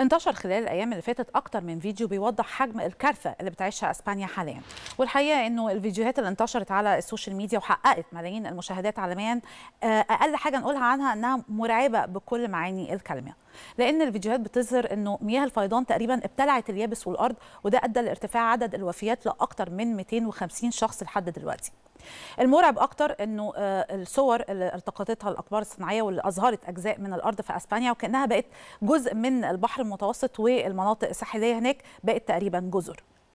انتشر خلال الايام اللي فاتت اكتر من فيديو بيوضح حجم الكارثه اللي بتعيشها اسبانيا حاليا والحقيقه انه الفيديوهات اللي انتشرت على السوشيال ميديا وحققت ملايين المشاهدات عالميا آه، اقل حاجه نقولها عنها انها مرعبه بكل معاني الكلمه لان الفيديوهات بتظهر انه مياه الفيضان تقريبا ابتلعت اليابس والارض وده ادى لارتفاع عدد الوفيات لاكثر من 250 شخص لحد دلوقتي المرعب اكتر انه آه، الصور اللي التقطتها الاقمار الصناعيه واللي اظهرت اجزاء من الارض في اسبانيا وكانها بقت جزء من البحر المتوسط والمناطق الساحليه هناك بقت تقريبا جزر